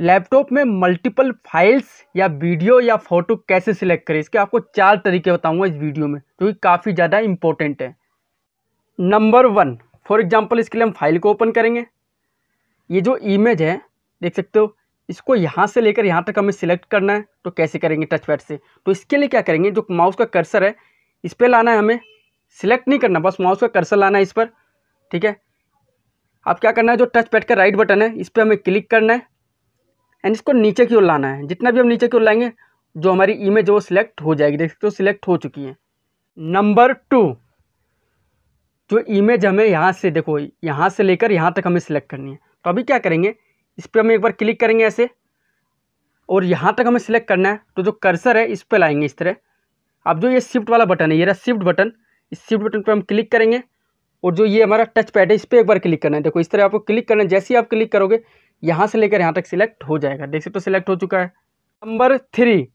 laptop में multiple files या video या फोटो कैसे सिलेक्ट करें इसके आपको चार तरीके बताऊंगा इस वीडियो में जो कि काफ़ी ज़्यादा इम्पोर्टेंट है नंबर वन फॉर एग्जांपल इसके लिए हम फाइल को ओपन करेंगे ये जो इमेज है देख सकते हो इसको यहाँ से लेकर यहाँ तक हमें सिलेक्ट करना है तो कैसे करेंगे टच पैड से तो इसके लिए क्या करेंगे जो माउस का कर्सर है इस पर लाना है हमें सिलेक्ट नहीं करना बस माउस का कर्सर लाना है इस पर ठीक है अब क्या करना है जो टच पैड का राइट बटन है इस पर हमें क्लिक करना है एंड इसको नीचे की ओर लाना है जितना भी हम नीचे की ओर लाएंगे जो हमारी इमेज वो सिलेक्ट हो जाएगी देख सकते हो सिलेक्ट हो चुकी है नंबर टू जो इमेज हमें यहाँ से देखो यहाँ से लेकर यहाँ तक हमें सिलेक्ट करनी है तो अभी क्या करेंगे इस पर हम एक बार क्लिक करेंगे ऐसे और यहाँ तक हमें सिलेक्ट करना है तो जो कर्सर है इस पर लाएंगे इस तरह अब जो ये शिफ्ट वाला बटन है ये रहा शिफ्ट बटन इस शिफ्ट बटन पर हम क्लिक करेंगे और जो ये हमारा टच पैड है इस पर एक बार क्लिक करना है देखो इस तरह आपको क्लिक करना है जैसे ही आप क्लिक करोगे यहाँ से लेकर यहाँ तक सिलेक्ट हो जाएगा देख सकते हो तो सिलेक्ट हो चुका है नंबर थ्री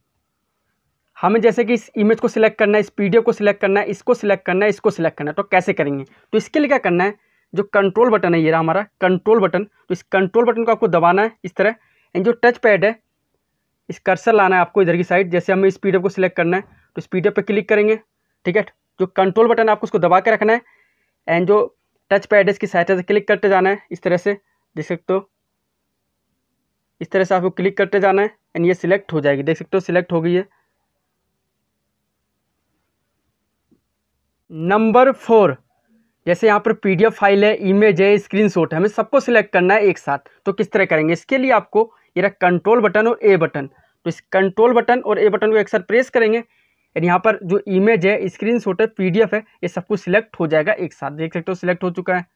हमें जैसे कि इस इमेज को सिलेक्ट करना है इस पीडीएफ को सिलेक्ट करना है इसको सिलेक्ट करना है इसको सिलेक्ट करना है तो कैसे करेंगे तो इसके लिए क्या करना है जो कंट्रोल बटन है ये रहा हमारा कंट्रोल बटन तो इस कंट्रोल बटन को आपको दबाना है इस तरह एंड जो टच पैड है इस कर्सर लाना है आपको इधर की साइड जैसे हमें इस पी को सिलेक्ट करना है तो इस पी पर क्लिक करेंगे ठीक है जो कंट्रोल बटन है आपको उसको दबा के रखना है एंड जो टच पैड है इसकी सहायता से क्लिक करते जाना है इस तरह से देख सकते हो इस तरह से आपको क्लिक करते जाना है एंड ये सिलेक्ट हो जाएगी देख सकते हो सिलेक्ट हो गई है नंबर फोर जैसे यहाँ पर पीडीएफ फाइल है इमेज है स्क्रीनशॉट है हमें सबको सिलेक्ट करना है एक साथ तो किस तरह करेंगे इसके लिए आपको ये कंट्रोल बटन और ए बटन तो इस कंट्रोल बटन और ए बटन को एक साथ प्रेस करेंगे एंड यहाँ पर जो इमेज है स्क्रीन शॉट है पीडीएफ है ये सब कुछ सिलेक्ट हो जाएगा एक साथ देख सकते हो सिलेक्ट हो चुका है